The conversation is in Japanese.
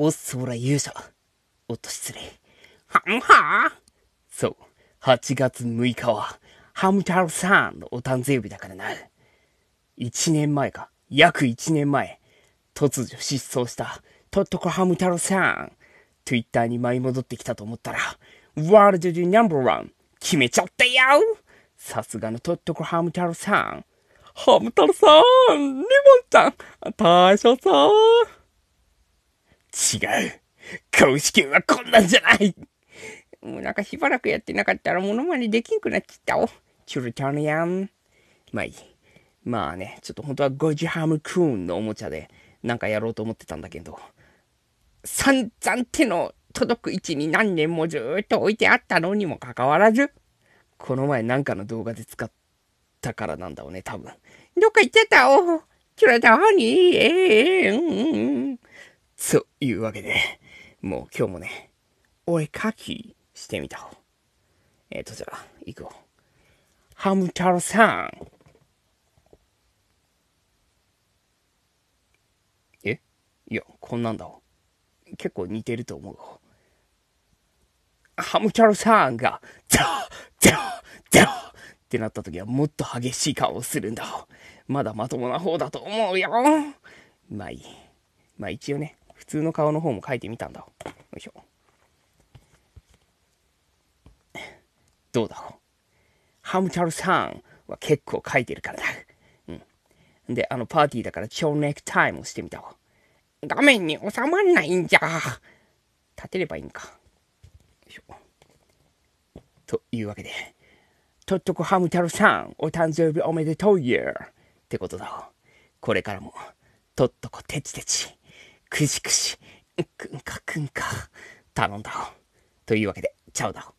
おっそら勇者。おっと失礼。ハはんは。そう、8月6日は、ハムタルさんのお誕生日だからな。1年前か、約1年前、突如失踪したトットコハムタルさん、Twitter に舞い戻ってきたと思ったら、ワールドでナンバーワン、決めちゃったよさすがのトットコハムタルさん。ハムタルさん、リボンちゃん、大将さん。違う。公式はこんなんじゃないもうなんかしばらくやってなかったらモノマネできんくなっちゃったお。チュルちゃんやん。まあいい。まあね、ちょっと本当はゴジハムクーンのおもちゃでなんかやろうと思ってたんだけど、散々手の届く位置に何年もずっと置いてあったのにもかかわらず、この前なんかの動画で使ったからなんだろうね、多分。どっか行っちゃったお。チュルちゃんに、ええー、うんうん。というわけで、もう今日もね、お絵かきしてみたえっ、ー、と、じゃあ、行くよ。ハム太郎さん。えいや、こんなんだ結構似てると思うハム太郎さんが、ザーザーザーってなった時はもっと激しい顔をするんだまだまともな方だと思うよ。まあいい。まあ一応ね、普通の顔の方も描いてみたんだ。よいしょ。どうだろう。ハムタルさんは結構描いてるからだ。うん。で、あの、パーティーだから蝶ネクタイもしてみたわ。画面に収まんないんじゃ。立てればいいんか。よいしょ。というわけで、とっとこハム太郎さん、お誕生日おめでとうよ。ってことだ。これからも、とっとこてちてち。くしくし、くんかくんか、頼んだお。というわけで、チャウだう。